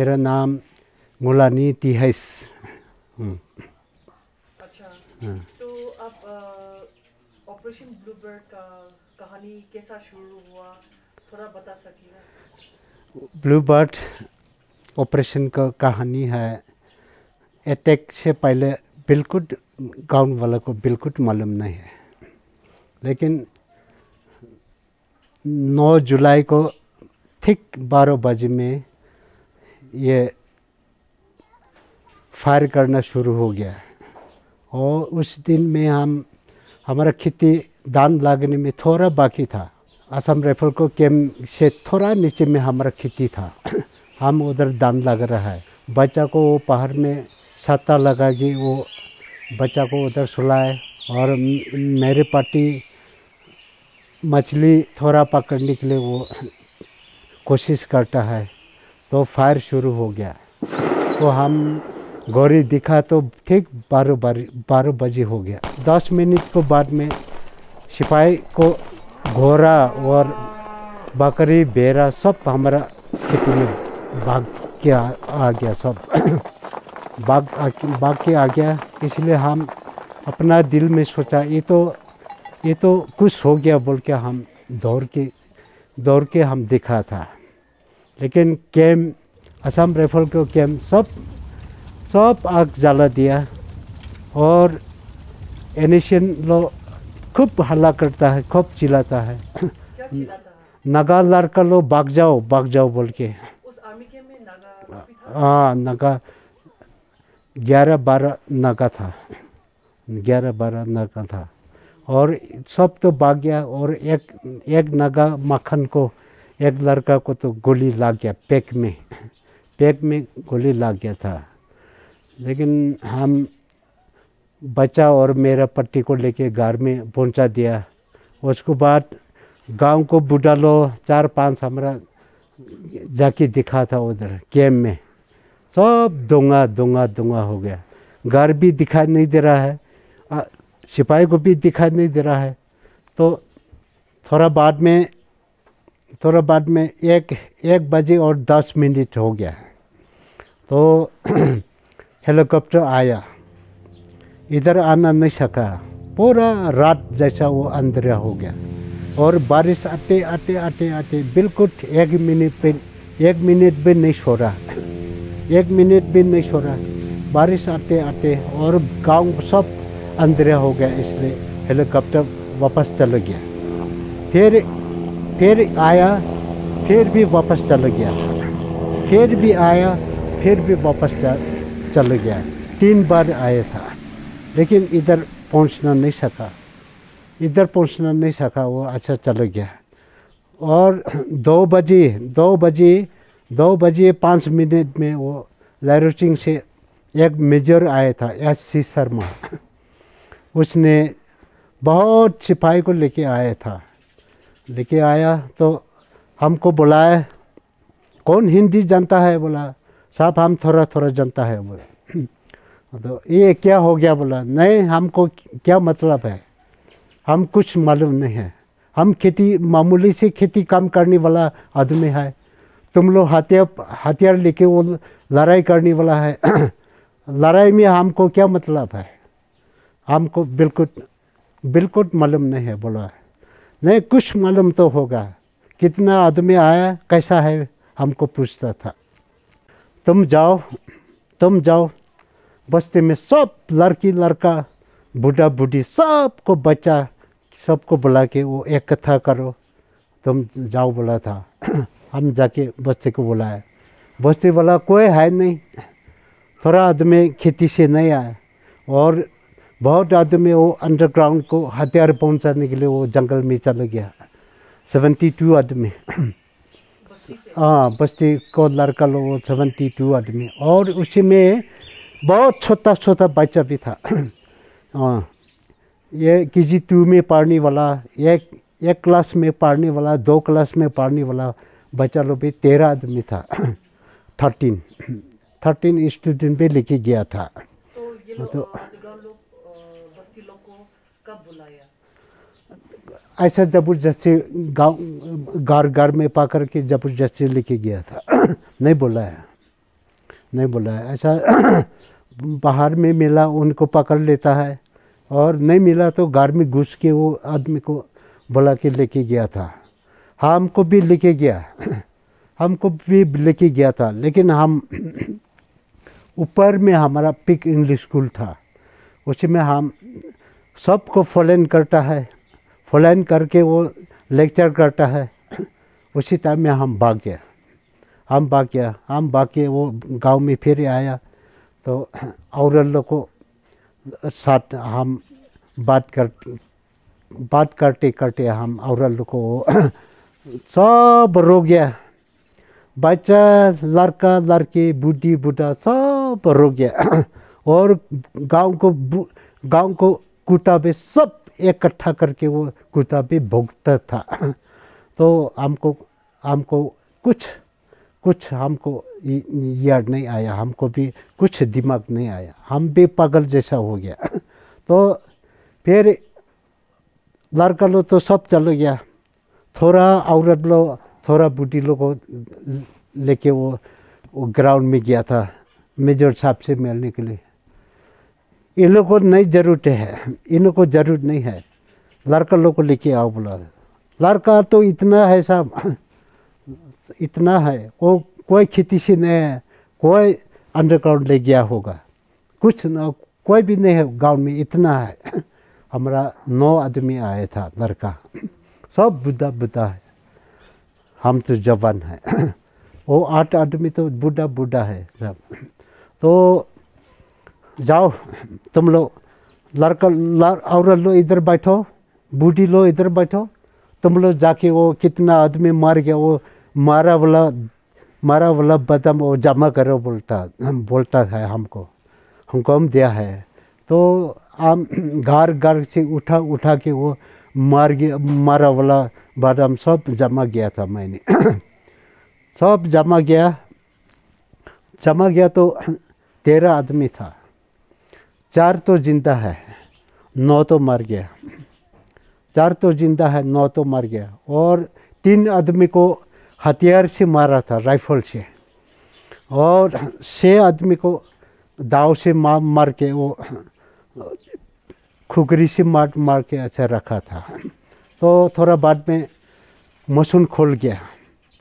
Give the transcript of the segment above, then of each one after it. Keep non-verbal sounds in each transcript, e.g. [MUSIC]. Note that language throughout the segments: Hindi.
मेरा नाम मुलानी तिहस हम्म। अच्छा ऑपरेशन हाँ। तो ब्लूबर्ड का कहानी कैसा शुरू हुआ थोड़ा बता सकिए ब्लूबर्ड ऑपरेशन का कहानी है अटैक से पहले बिल्कुल गाँव वाला को बिल्कुल मालूम नहीं है लेकिन 9 जुलाई को ठीक बारह बजे में ये फायर करना शुरू हो गया और उस दिन में हम हमारा खेती दान लागने में थोड़ा बाकी था असम राइफल को कैम से थोड़ा नीचे में हमारा खेती था [CLEARS THROAT] हम उधर दान लग रहा है बच्चा को वो पहाड़ में छत्ता लगा के वो बच्चा को उधर सुलाए और मेरे पार्टी मछली थोड़ा पकड़ने के लिए वो कोशिश करता है तो फायर शुरू हो गया तो हम गौरी दिखा तो ठीक बारह बारह बजे हो गया दस मिनट को बाद में सिपाही को घोरा और बकरी बेरा सब हमारा खेती में भाग के आ, गया सब [COUGHS] भाग भाग के आ गया इसलिए हम अपना दिल में सोचा ये तो ये तो कुछ हो गया बोल के हम दौड़ के दौड़ के हम दिखा था लेकिन कैम्प असम रेफल को कैम्प सब सब आग जला दिया और एनिशियन लोग खूब हल्ला करता है खूब चिल्लाता है नगा लड़का लो भाग जाओ भाग जाओ बोल के हाँ नगा ग्यारह बारह नगा था ग्यारह बारह नगा था और सब तो भाग गया और एक एक नगा मक्खन को एक लड़का को तो गोली लग गया पैक में पैक में गोली लग गया था लेकिन हम बचा और मेरा पट्टी को लेके घर में पहुंचा दिया उसके बाद गांव को बुढ़ा लो चार पांच हमारा जाके दिखा था उधर कैम में सब दूंगा दूंगा दूंगा हो गया घर भी दिखाई नहीं दे रहा है सिपाही को भी दिखाई नहीं दे रहा है तो थोड़ा बाद में थोड़ा बाद में एक एक बजे और दस मिनट हो गया तो [CLEARS THROAT] हेलीकॉप्टर आया इधर आना नहीं सका पूरा रात जैसा वो अंधेरा हो गया और बारिश आते आते आते आते बिल्कुल एक मिनट पे एक मिनट भी नहीं सो रहा एक मिनट भी नहीं सो रहा बारिश आते आते और गांव सब अंधेरा हो गया इसलिए हेलीकॉप्टर वापस चला गया फिर फिर आया फिर भी वापस चल गया था फिर भी आया फिर भी वापस चल गया तीन बार आया था लेकिन इधर पहुंचना नहीं सका इधर पहुंचना नहीं सका वो अच्छा चला गया और दो बजे दो बजे दो बजे पाँच मिनट में वो लैरोटिंग से एक मेजर आया था एस सी शर्मा उसने बहुत सिपाही को लेके आया था लेके आया तो हमको बुलाए कौन हिंदी जानता है बोला साहब हम थोड़ा थोड़ा जानता है बोले [CLEARS THROAT] तो ये क्या हो गया बोला नहीं हमको क्या मतलब है हम कुछ मालूम नहीं है हम खेती मामूली से खेती काम करने वाला आदमी है तुम लोग हथियार हथियार लेके वो लड़ाई करने वाला है [CLEARS THROAT] लड़ाई में हमको क्या मतलब है हमको बिल्कुल बिल्कुल मालूम नहीं है बोला नहीं कुछ मालूम तो होगा कितना आदमी आया कैसा है हमको पूछता था तुम जाओ तुम जाओ बस्ती में सब लड़की लड़का बूढ़ा बूढ़ी सबको बच्चा सबको बुला के वो एक कथा करो तुम जाओ बोला था [CLEARS THROAT] हम जाके बस्ती को बुलाया बस्ती वाला कोई है नहीं थोड़ा आदमी खेती से नहीं आया और बहुत आदमी वो अंडरग्राउंड को हथियार पहुंचाने के लिए वो जंगल में चला गया सेवेंटी टू आदमी हाँ बस्ती को लड़का लोग सेवेंटी टू आदमी और उसी में बहुत छोटा छोटा बच्चा भी था हाँ ये के जी टू में पढ़ने वाला एक एक क्लास में पढ़ने वाला दो क्लास में पढ़ने वाला बच्चा लोग भी तेरह आदमी था थर्टीन थर्टीन स्टूडेंट भी लेके गया था तो मतलब बस्ती लोग को कब बुलाया ऐसा जबरदस्ती गाँव गार घर में पा करके जबरदस्ती लेके गया था [CLEARS THROAT] नहीं बोला है नहीं बोला है ऐसा [CLEARS THROAT] बाहर में मिला उनको पकड़ लेता है और नहीं मिला तो घर में घुस के वो आदमी को बुला के लेके गया था हाँ हमको भी लेके गया [CLEARS THROAT] हमको भी लेके गया था लेकिन हम ऊपर में हमारा पिक इंग्लिश स्कूल था उसी में हम सबको फॉलोइन करता है फॉलोइन करके वो लेक्चर करता है उसी टाइम में हम भाग गया हम भाग गया हम भाग के वो गांव में फिर आया तो और लोग को साथ हम बात कर बात करते करते हम और लोग को [CLEARS THROAT] सब रो गया बच्चा लड़का लड़की बूढ़ी बूढ़ा सब रो गया [CLEARS THROAT] और गांव को गांव को कुटाबे सब इकट्ठा करके वो कुटाबे भोगता था [CLEARS THROAT] तो हमको हमको कुछ कुछ हमको याद नहीं आया हमको भी कुछ दिमाग नहीं आया हम भी पागल जैसा हो गया [CLEARS THROAT] तो फिर लड़का लोग तो सब चल गया थोड़ा औरत लोग थोड़ा बूढ़ी लोग को लेके वो, वो ग्राउंड में गया था मेजर साहब से मिलने के लिए इन लोग को नहीं जरूरत है इन लोग को जरूरत नहीं है लड़का लोग को लेके आओ बोला लड़का तो इतना है साहब [CLEARS THROAT] इतना है वो कोई खेती से नहीं है कोई अंडरग्राउंड ले गया होगा कुछ न कोई भी नहीं है गांव में इतना है [CLEARS THROAT] हमारा नौ आदमी आया था लड़का [CLEARS THROAT] सब बुढ़ा बुढ़ा है हम तो जवान है वो आठ आदमी तो बूढ़ा बूढ़ा है सब तो जाओ तुम लोग लड़का लड़ औरत लो इधर बैठो बूढ़ी लो इधर बैठो तुम लोग जाके वो कितना आदमी मार गया वो मारा वाला मारा वाला बदम वो जमा करो बोलता हम बोलता है हमको हमको हम दिया है तो हम घर घर से उठा उठा के वो मार गया मारा वाला बादाम सब जमा गया था मैंने [COUGHS] सब जमा गया जमा गया तो [COUGHS] तेरह आदमी था चार तो जिंदा है नौ तो मर गया चार तो जिंदा है नौ तो मर गया और तीन आदमी को हथियार से मारा था राइफल से और छः आदमी को दाव से मार मार के वो खुकरी से मार मार के अच्छा रखा था तो थोड़ा बाद में मसून खोल गया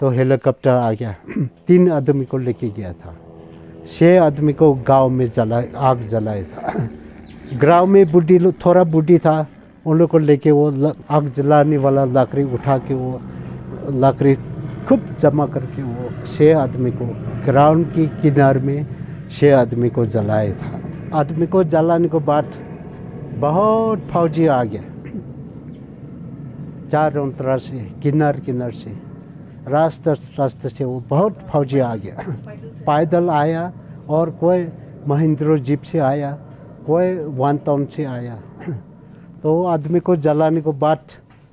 तो हेलीकॉप्टर आ गया तीन आदमी को लेके गया था छः आदमी को गांव में जला आग जलाया था गांव में बूढ़ी लोग थोड़ा बूढ़ी था उन लोग को लेके वो आग जलाने वाला लकड़ी उठा के वो लकड़ी खूब जमा करके वो छः आदमी को ग्राउंड के किनार में छः आदमी को जलाया था आदमी को जलाने के बाद बहुत फौजी आ गया चारों तरह से किनार किनार से रास्ते रास्ते से वो बहुत फौजी आ गया पैदल आया और कोई महिंद्रो जीप से आया कोई वन टाउन से आया [CLEARS THROAT] तो आदमी को जलाने को बाद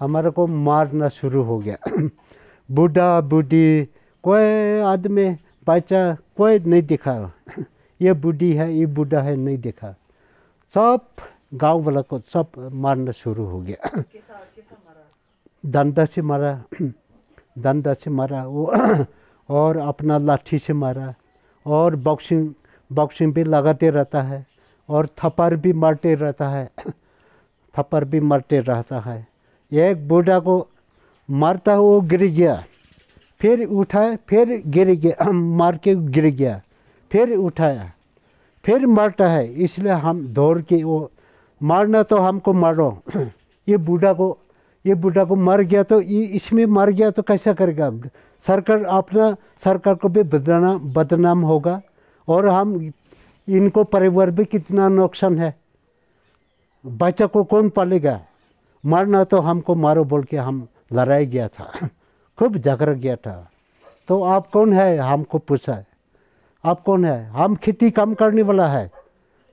हमारे को मारना शुरू हो गया [CLEARS THROAT] बूढ़ा बूढ़ी कोई आदमी बच्चा कोई नहीं दिखा [CLEARS THROAT] ये बूढ़ी है ये बूढ़ा है नहीं देखा सब गांव वाला को सब मारना शुरू हो गया डंडा से मारा दंदा से मारा वो और अपना लाठी से मारा और बॉक्सिंग बॉक्सिंग भी लगाते रहता है और थप्पर भी मारते रहता है [COUGHS] थप्पर भी मारते रहता है एक बूढ़ा को मारता है वो गिर गया फिर उठाए फिर गिर गया [COUGHS] मार के गिर गया फिर उठाया फिर मरता है इसलिए हम दौड़ के वो मारना तो हमको मारो [COUGHS] ये बूढ़ा को ये बूढ़ा को मर गया तो ये इसमें मर गया तो कैसा करेगा सरकार अपना सरकार को भी बदना बदनाम होगा और हम इनको परिवार भी कितना नुकसान है बच्चा को कौन पालेगा मरना तो हमको मारो बोल के हम लड़ाई गया था [LAUGHS] खूब जागर गया था तो आप कौन है हमको पूछा है आप कौन है हम खेती कम करने वाला है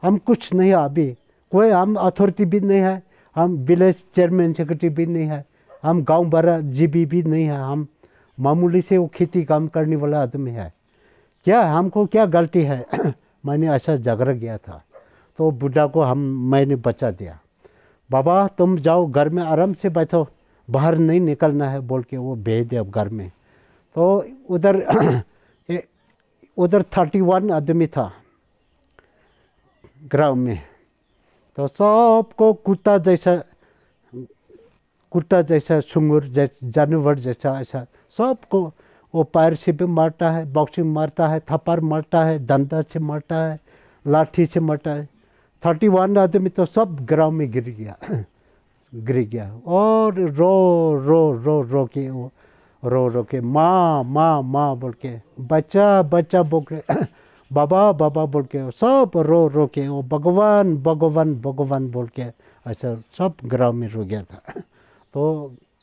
हम कुछ नहीं अभी कोई हम अथॉरिटी भी नहीं है हम विलेज चेयरमैन सेक्रेटरी भी नहीं है हम गांव बारा जीबी भी नहीं है हम मामूली से वो खेती काम करने वाला आदमी है क्या हमको क्या गलती है [CLEARS THROAT] मैंने ऐसा झगड़ा गया था तो बूढ़ा को हम मैंने बचा दिया बाबा तुम जाओ घर में आराम से बैठो बाहर नहीं निकलना है बोल के वो भेज अब घर में तो उधर [CLEARS THROAT] उधर थर्टी वन आदमी था ग्राउंड में तो सबको कुत्ता जैसा कुत्ता जैसा सुंगुर जैसा जानवर जैसा ऐसा सबको वो पैर से भी मारता है बॉक्सिंग मारता है थप्पड़ मारता है दंदा से मारता है लाठी से मारता है थर्टी वन आदमी तो सब ग्राम में गिर गया गिर गया और रो रो रो रो के वो रो रो के माँ माँ माँ बोल के बच्चा बच्चा बोल के बाबा बाबा बोल के सब रो रो के वो भगवान भगवान भगवान बोल के ऐसा सब ग्राम में रो गया था [LAUGHS] तो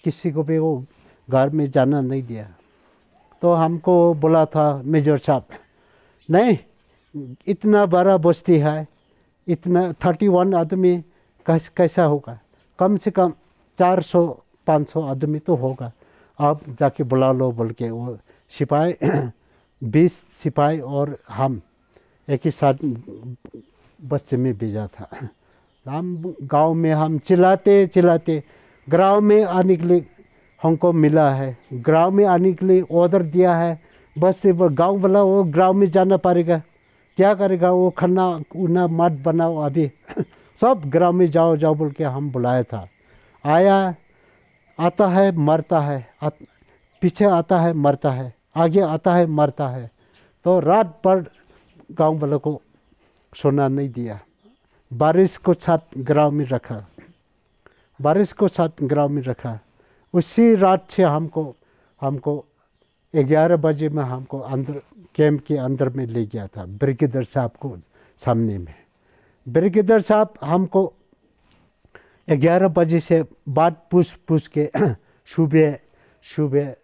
किसी को भी वो घर में जाना नहीं दिया तो हमको बोला था मेजर साहब नहीं इतना बड़ा बस्ती है इतना थर्टी वन आदमी कैस कैसा होगा कम से कम चार सौ पाँच सौ आदमी तो होगा आप जाके बुला लो बोल के वो सिपाही बीस सिपाही और हम एक ही साथ बच्चे में भेजा था हम गांव में हम चिल्लाते चिल्लाते ग्राम में आने के लिए हमको मिला है ग्राम में आने के लिए ऑर्डर दिया है बस से वो गाँव वाला वो ग्राम में जाना पाएगा क्या करेगा वो खन्ना उन्ना मत बनाओ अभी [LAUGHS] सब ग्राम में जाओ जाओ बोल के हम बुलाया था आया आता है मरता है पीछे आता है मरता है आगे आता है मरता है तो रात भर गांव वालों को सोना नहीं दिया बारिश को साथ ग्राव में रखा बारिश को साथ ग्राव में रखा उसी रात से हमको हमको ग्यारह बजे में हमको अंदर कैंप के अंदर में ले गया था ब्रिगेडर साहब को सामने में ब्रिगेडर साहब हमको ग्यारह बजे से बात पूछ पूछ के [CLEARS THROAT] सुबह सुबह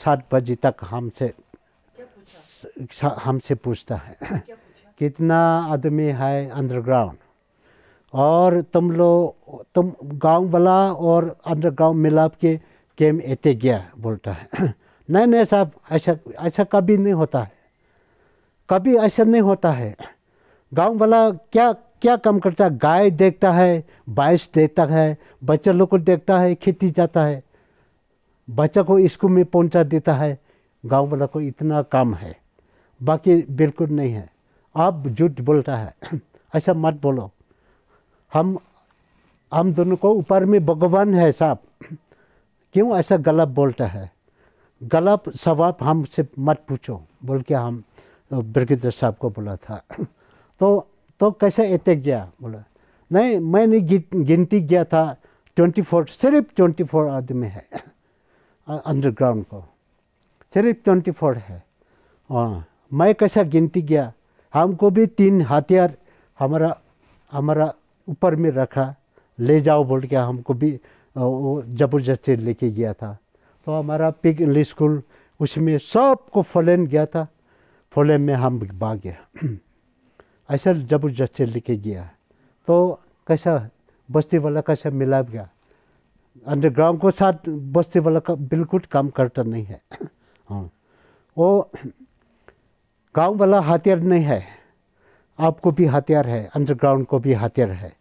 सात बजे तक हमसे हमसे पूछता है कितना आदमी है अंडरग्राउंड और तुम लोग तुम गांव वाला और अंडरग्राउंड मिलाप के गेम एते गया बोलता है [CLEARS THROAT] नहीं नहीं साहब ऐसा ऐसा कभी नहीं होता है कभी ऐसा नहीं होता है गांव वाला क्या क्या काम करता है गाय देखता है बाइस देखता है बच्चे लोग को देखता है खेती जाता है बच्चा को स्कूल में पहुंचा देता है गांव वाला को इतना काम है बाकी बिल्कुल नहीं है आप झूठ बोलता है [CLEARS THROAT] ऐसा मत बोलो हम हम दोनों को ऊपर में भगवान है साहब [CLEARS THROAT] क्यों ऐसा गलत बोलता है गलत हम हमसे मत पूछो बोल के हम ब्रिगेडर साहब को बोला था [CLEARS THROAT] तो तो कैसे अटैक गया बोला नहीं मैंने गिनती गया था ट्वेंटी फोर सिर्फ ट्वेंटी फोर आदमी है अंडरग्राउंड को सिर्फ ट्वेंटी फोर है हाँ मैं कैसा गिनती गया हमको भी तीन हथियार हमारा हमारा ऊपर में रखा ले जाओ बोल के हमको भी वो जबरदस्ती लेके गया था तो हमारा पिक इंग्लिश स्कूल उसमें सबको फॉलन गया था फॉलन में हम भाग गया [CLEARS THROAT] ऐसा जबरदस्ती लेके गया तो कैसा बस्ती वाला कैसा मिला गया अंडरग्राउंड को साथ बस्ती वाला का बिल्कुल काम करता नहीं है हाँ वो गांव वाला हथियार नहीं है आपको भी हथियार है अंडरग्राउंड को भी हथियार है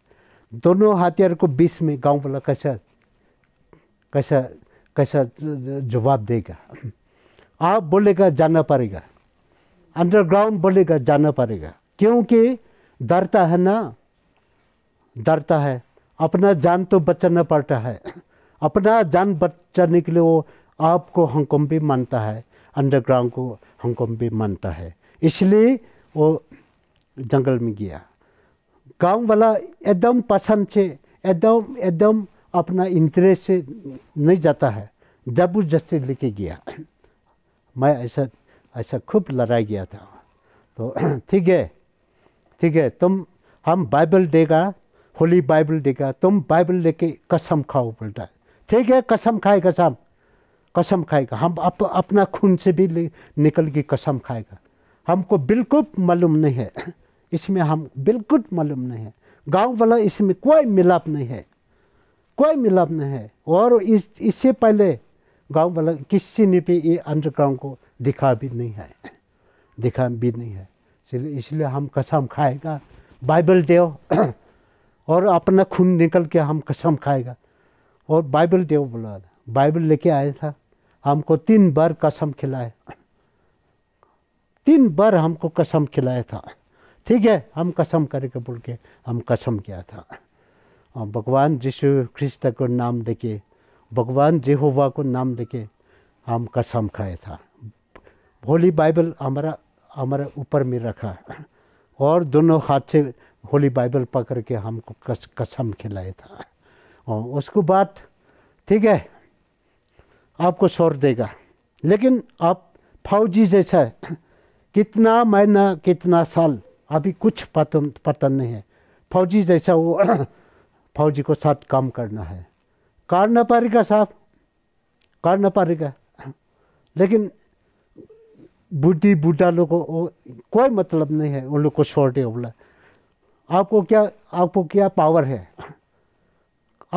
दोनों हथियार को बीच में गांव वाला कैसा कैसा कैसा जवाब देगा आप बोलेगा जाना पड़ेगा अंडरग्राउंड बोलेगा जाना पड़ेगा क्योंकि डरता है ना डरता है अपना जान तो बचाना पड़ता है अपना जान बचाने के लिए वो आपको हंगकॉम भी मानता है अंडरग्राउंड को हंगकॉम भी मानता है इसलिए वो जंगल में गया गांव वाला एकदम पसंद से एकदम एकदम अपना इंटरेस्ट से नहीं जाता है जबरदस्ती लेके गया मैं ऐसा ऐसा खूब लड़ाई गया था तो [CLEARS THROAT] ठीक है ठीक है तुम हम बाइबल देगा होली बाइबल देगा तुम बाइबल लेके कसम खाओ बोलता है ठीक है कसम खाएगा साहब कसम खाएगा हम अप, अपना खून से भी निकल के कसम खाएगा हमको बिल्कुल मालूम नहीं है इसमें हम बिल्कुल मालूम नहीं है गांव वाला इसमें कोई मिलाप नहीं है कोई मिलाप नहीं है और इस इससे पहले गांव वाला किसी ने भी ये अंडरग्राउंड को दिखा भी नहीं है दिखा भी नहीं है इसलिए हम कसम खाएगा बाइबल देव और अपना खून निकल के हम कसम खाएगा और बाइबल देव बोला बाइबल लेके आया था हमको तीन बार कसम खिलाए तीन बार हमको कसम खिलाया था ठीक है हम कसम करके बोल के हम कसम किया था और भगवान जीशु ख्रिस्त को नाम देके भगवान जेहोवा को नाम देके हम कसम खाया था होली बाइबल हमारा हमारे ऊपर में रखा और दोनों हाथ से होली बाइबल पकड़ के हमको कस, कसम खिलाया था और उसको बाद ठीक है आपको छोड़ देगा लेकिन आप फौजी जैसा कितना महीना कितना साल अभी कुछ पतन पतन नहीं है फौजी जैसा वो [CLEARS THROAT] फौजी को साथ काम करना है कर ना पाएगा साहब कर ना पाएगा लेकिन बुढ़ी बूढ़ा लोग को कोई मतलब नहीं है उन लोग को छोड़ दे बोला आपको क्या आपको क्या पावर है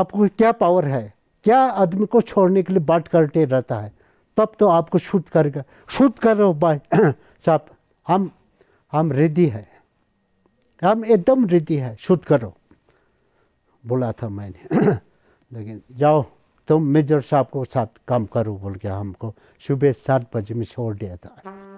आपको क्या पावर है क्या आदमी को छोड़ने के लिए बात करते रहता है तब तो आपको शूट करेगा शूट कर रहे हो भाई [CLEARS THROAT] साहब हम हम रेडी है हम एकदम रेडी है शूट करो बोला था मैंने [CLEARS THROAT] लेकिन जाओ तुम मेजर साहब को साथ काम करो बोल के हमको सुबह सात बजे में छोड़ दिया था